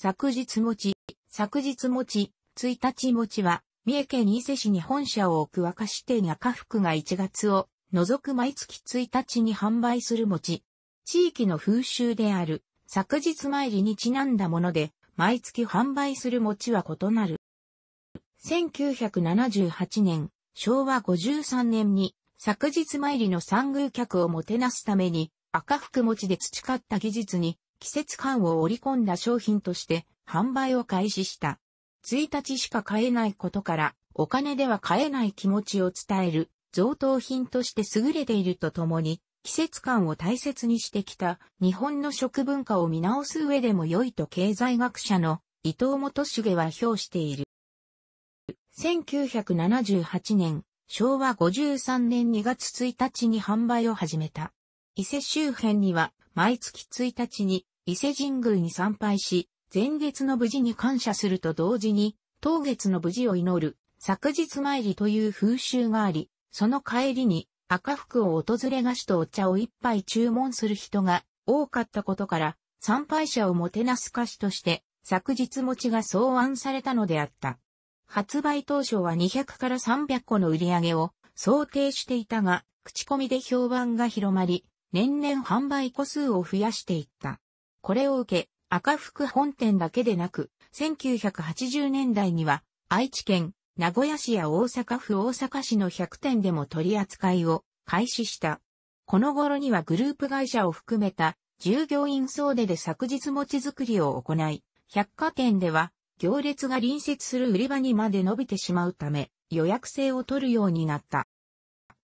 昨日持ち、昨日持ち、1日持ちは、三重県伊勢市に本社を置く若子店赤福が1月を除く毎月1日に販売する餅。地域の風習である、昨日参りにちなんだもので、毎月販売する餅は異なる。1978年、昭和53年に、昨日参りの参宮客をもてなすために、赤福餅で培った技術に季節感を織り込んだ商品として販売を開始した。1日しか買えないことから、お金では買えない気持ちを伝える贈答品として優れているとともに、季節感を大切にしてきた日本の食文化を見直す上でも良いと経済学者の伊藤元重は評している。1978年、昭和53年2月1日に販売を始めた。伊勢周辺には、毎月1日に伊勢神宮に参拝し、前月の無事に感謝すると同時に、当月の無事を祈る、昨日参りという風習があり、その帰りに赤福を訪れ菓子とお茶を一杯注文する人が多かったことから、参拝者をもてなす菓子として、昨日餅が草案されたのであった。発売当初は200から300個の売り上げを想定していたが、口コミで評判が広まり、年々販売個数を増やしていった。これを受け、赤福本店だけでなく、1980年代には愛知県、名古屋市や大阪府大阪市の100店でも取り扱いを開始した。この頃にはグループ会社を含めた従業員総出で昨日持ち作りを行い、百貨店では行列が隣接する売り場にまで伸びてしまうため予約制を取るようになった。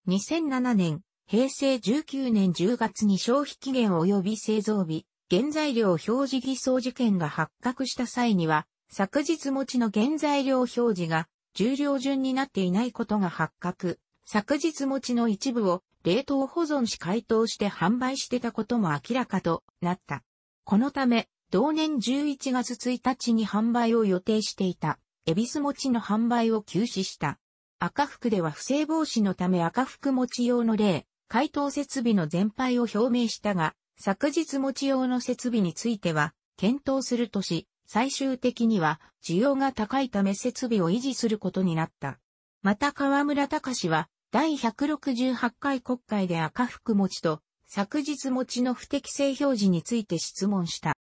2007年、平成19年10月に消費期限及び製造日、原材料表示偽装事件が発覚した際には、昨日持ちの原材料表示が重量順になっていないことが発覚。昨日持ちの一部を冷凍保存し解凍して販売してたことも明らかとなった。このため、同年11月1日に販売を予定していた、エビス餅の販売を休止した。赤福では不正防止のため赤福餅用の例、解凍設備の全廃を表明したが、昨日持ち用の設備については、検討するとし、最終的には需要が高いため設備を維持することになった。また河村隆は、第168回国会で赤福持ちと、昨日持ちの不適正表示について質問した。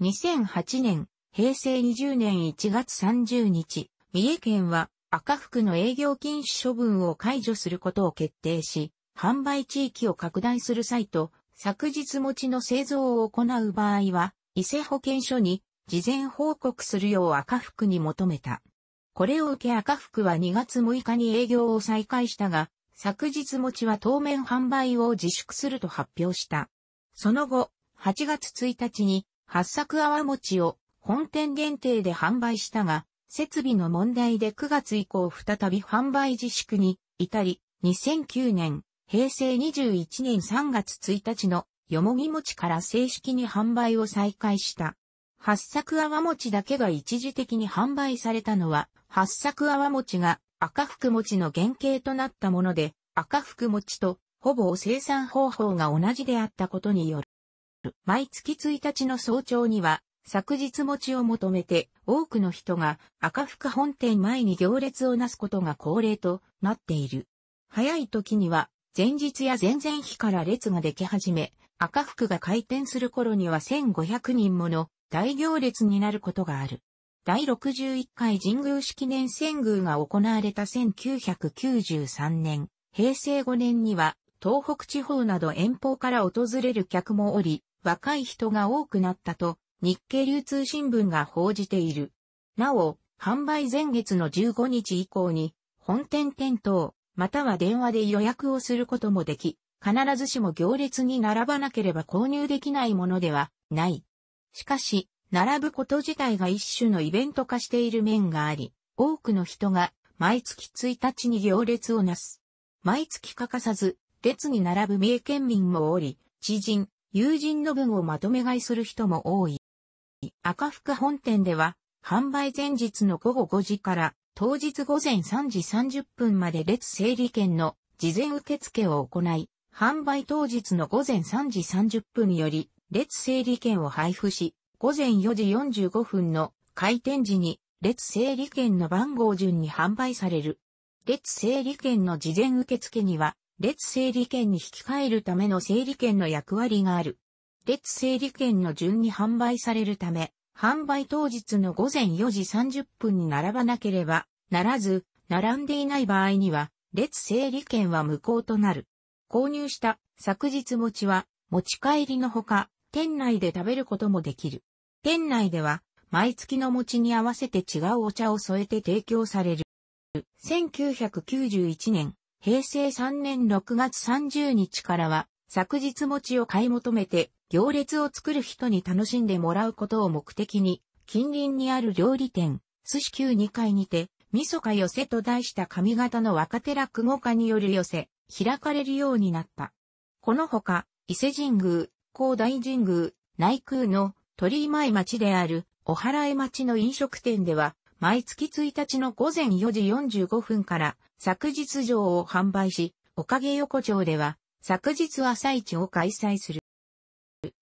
2008年、平成20年1月30日、三重県は赤福の営業禁止処分を解除することを決定し、販売地域を拡大する際と、昨日持ちの製造を行う場合は、伊勢保健所に事前報告するよう赤福に求めた。これを受け赤福は2月6日に営業を再開したが、昨日持ちは当面販売を自粛すると発表した。その後、8月1日に発作泡餅を本店限定で販売したが、設備の問題で9月以降再び販売自粛に至り、2009年平成21年3月1日のよもぎ餅から正式に販売を再開した。八作泡餅だけが一時的に販売されたのは、八作泡餅が赤福餅の原型となったもので、赤福餅とほぼ生産方法が同じであったことによる。毎月1日の早朝には、昨日餅を求めて多くの人が赤福本店前に行列をなすことが恒例となっている。早い時には前日や前々日から列ができ始め、赤福が開店する頃には1500人もの大行列になることがある。第61回神宮式年遷宮が行われた1993年、平成5年には東北地方など遠方から訪れる客もおり、若い人が多くなったと日経流通新聞が報じている。なお、販売前月の15日以降に本店店頭、または電話で予約をすることもでき、必ずしも行列に並ばなければ購入できないものではない。しかし、並ぶこと自体が一種のイベント化している面があり、多くの人が毎月1日に行列をなす。毎月欠かさず、列に並ぶ三重県民もおり、知人、友人の分をまとめ買いする人も多い。赤福本店では、販売前日の午後5時から当日午前3時30分まで列整理券の事前受付を行い、販売当日の午前3時30分より列整理券を配布し、午前4時45分の開店時に列整理券の番号順に販売される。列整理券の事前受付には、列整理券に引き換えるための整理券の役割がある。列整理券の順に販売されるため、販売当日の午前4時30分に並ばなければならず、並んでいない場合には、列整理券は無効となる。購入した昨日餅は持ち帰りのほか、店内で食べることもできる。店内では、毎月の餅に合わせて違うお茶を添えて提供される。1991年、平成3年6月30日からは、昨日餅を買い求めて、行列を作る人に楽しんでもらうことを目的に、近隣にある料理店、寿司級2階にて、味噌か寄せと題した髪型の若手落語家による寄せ、開かれるようになった。このほか、伊勢神宮、高大神宮、内宮の鳥居前町である、お払い町の飲食店では、毎月1日の午前4時45分から、昨日上を販売し、おかげ横丁では、昨日朝市を開催する。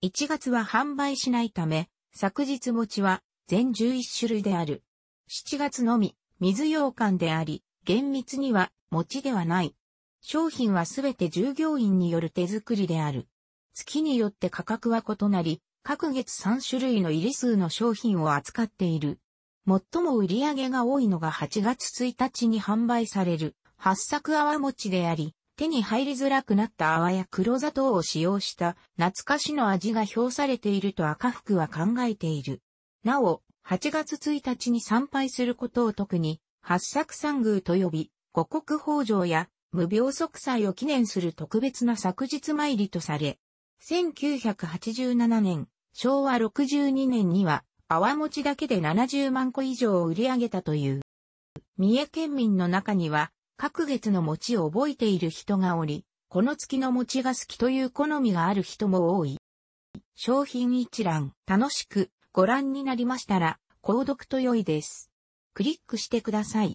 1月は販売しないため、昨日餅は全11種類である。7月のみ、水羊羹であり、厳密には餅ではない。商品はすべて従業員による手作りである。月によって価格は異なり、各月3種類の入り数の商品を扱っている。最も売り上げが多いのが8月1日に販売される、八作泡餅であり、手に入りづらくなった泡や黒砂糖を使用した懐かしの味が評されていると赤福は考えている。なお、8月1日に参拝することを特に、八作三宮と呼び、五穀豊穣や無病息災を記念する特別な昨日参りとされ、1987年、昭和62年には、泡餅だけで70万個以上を売り上げたという。三重県民の中には、各月の餅を覚えている人がおり、この月の餅が好きという好みがある人も多い。商品一覧、楽しくご覧になりましたら、購読と良いです。クリックしてください。